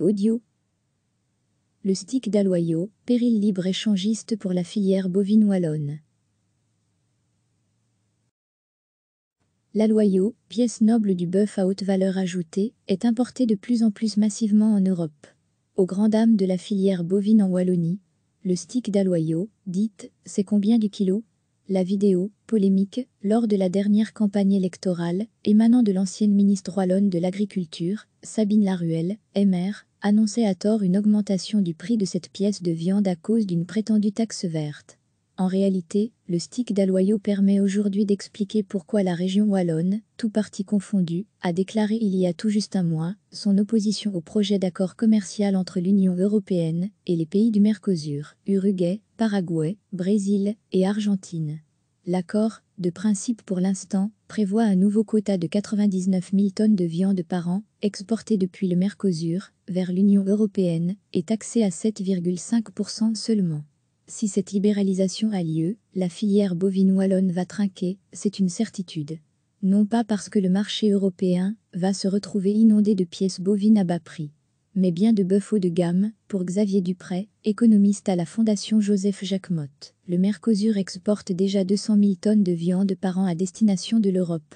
Audio. Le stick d'Aloyau, péril libre échangiste pour la filière bovine wallonne. L'Aloyau, pièce noble du bœuf à haute valeur ajoutée, est importé de plus en plus massivement en Europe. Aux grand dames de la filière bovine en Wallonie, le stick d'Aloyau, dites, c'est combien du kilo la vidéo, polémique, lors de la dernière campagne électorale, émanant de l'ancienne ministre wallonne de l'Agriculture, Sabine Laruelle, MR, annonçait à tort une augmentation du prix de cette pièce de viande à cause d'une prétendue taxe verte. En réalité, le stick d'Aloyau permet aujourd'hui d'expliquer pourquoi la région wallonne, tout parti confondu, a déclaré il y a tout juste un mois son opposition au projet d'accord commercial entre l'Union européenne et les pays du Mercosur, Uruguay, Paraguay, Brésil et Argentine. L'accord, de principe pour l'instant, prévoit un nouveau quota de 99 000 tonnes de viande par an, exportée depuis le Mercosur, vers l'Union européenne, et taxée à 7,5% seulement. Si cette libéralisation a lieu, la filière bovine wallonne va trinquer, c'est une certitude. Non pas parce que le marché européen va se retrouver inondé de pièces bovines à bas prix mais bien de bœuf haut de gamme, pour Xavier Dupré, économiste à la Fondation Joseph Jacquemotte. Le Mercosur exporte déjà 200 000 tonnes de viande par an à destination de l'Europe.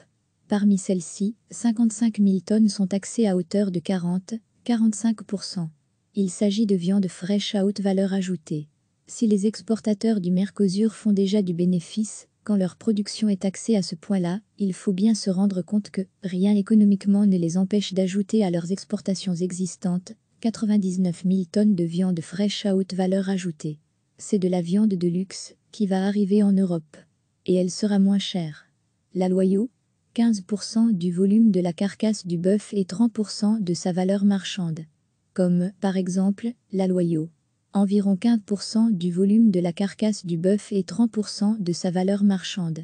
Parmi celles-ci, 55 000 tonnes sont taxées à hauteur de 40-45 Il s'agit de viande fraîche à haute valeur ajoutée. Si les exportateurs du Mercosur font déjà du bénéfice, quand leur production est taxée à ce point-là, il faut bien se rendre compte que rien économiquement ne les empêche d'ajouter à leurs exportations existantes 99 000 tonnes de viande fraîche à haute valeur ajoutée. C'est de la viande de luxe qui va arriver en Europe. Et elle sera moins chère. La Loyau, 15% du volume de la carcasse du bœuf et 30% de sa valeur marchande. Comme, par exemple, la Loyau environ 15% du volume de la carcasse du bœuf et 30% de sa valeur marchande.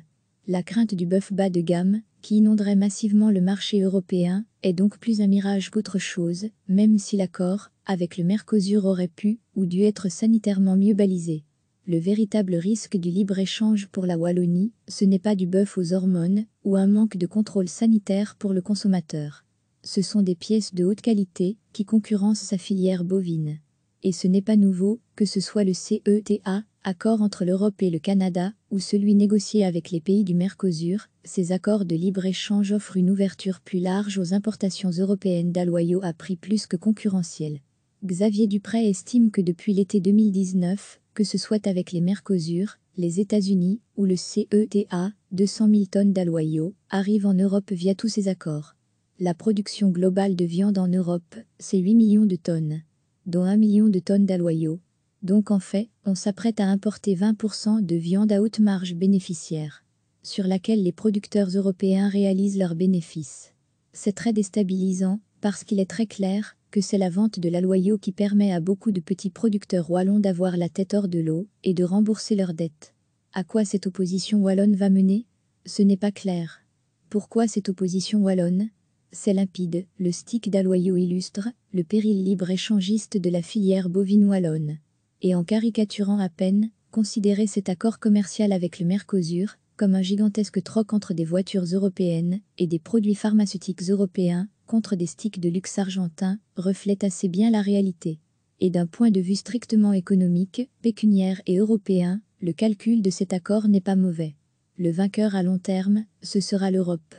La crainte du bœuf bas de gamme, qui inonderait massivement le marché européen, est donc plus un mirage qu'autre chose, même si l'accord avec le Mercosur aurait pu ou dû être sanitairement mieux balisé. Le véritable risque du libre-échange pour la Wallonie, ce n'est pas du bœuf aux hormones ou un manque de contrôle sanitaire pour le consommateur. Ce sont des pièces de haute qualité qui concurrencent sa filière bovine et ce n'est pas nouveau, que ce soit le CETA, accord entre l'Europe et le Canada, ou celui négocié avec les pays du Mercosur, ces accords de libre-échange offrent une ouverture plus large aux importations européennes d'aloyaux à prix plus que concurrentiel. Xavier Dupré estime que depuis l'été 2019, que ce soit avec les Mercosur, les États-Unis ou le CETA, 200 000 tonnes d'aloyaux arrivent en Europe via tous ces accords. La production globale de viande en Europe, c'est 8 millions de tonnes dont 1 million de tonnes d'aloyaux. Donc en fait, on s'apprête à importer 20% de viande à haute marge bénéficiaire, sur laquelle les producteurs européens réalisent leurs bénéfices. C'est très déstabilisant, parce qu'il est très clair que c'est la vente de l'aloyaux qui permet à beaucoup de petits producteurs wallons d'avoir la tête hors de l'eau et de rembourser leurs dettes. À quoi cette opposition wallonne va mener Ce n'est pas clair. Pourquoi cette opposition wallonne c'est limpide, le stick d'Aloyau illustre le péril libre-échangiste de la filière bovine-wallonne. Et en caricaturant à peine, considérer cet accord commercial avec le Mercosur comme un gigantesque troc entre des voitures européennes et des produits pharmaceutiques européens contre des sticks de luxe argentin reflète assez bien la réalité. Et d'un point de vue strictement économique, pécuniaire et européen, le calcul de cet accord n'est pas mauvais. Le vainqueur à long terme, ce sera l'Europe.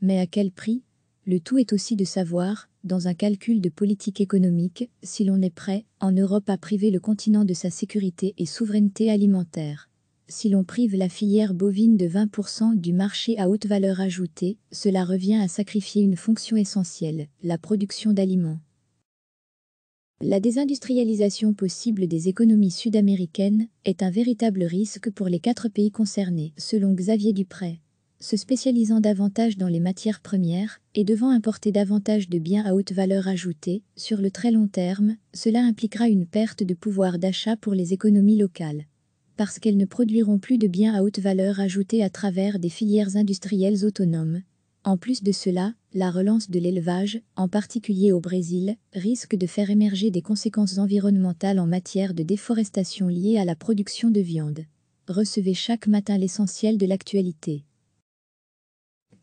Mais à quel prix le tout est aussi de savoir, dans un calcul de politique économique, si l'on est prêt, en Europe, à priver le continent de sa sécurité et souveraineté alimentaire. Si l'on prive la filière bovine de 20% du marché à haute valeur ajoutée, cela revient à sacrifier une fonction essentielle, la production d'aliments. La désindustrialisation possible des économies sud-américaines est un véritable risque pour les quatre pays concernés, selon Xavier Dupré se spécialisant davantage dans les matières premières et devant importer davantage de biens à haute valeur ajoutée, sur le très long terme, cela impliquera une perte de pouvoir d'achat pour les économies locales. Parce qu'elles ne produiront plus de biens à haute valeur ajoutée à travers des filières industrielles autonomes. En plus de cela, la relance de l'élevage, en particulier au Brésil, risque de faire émerger des conséquences environnementales en matière de déforestation liée à la production de viande. Recevez chaque matin l'essentiel de l'actualité.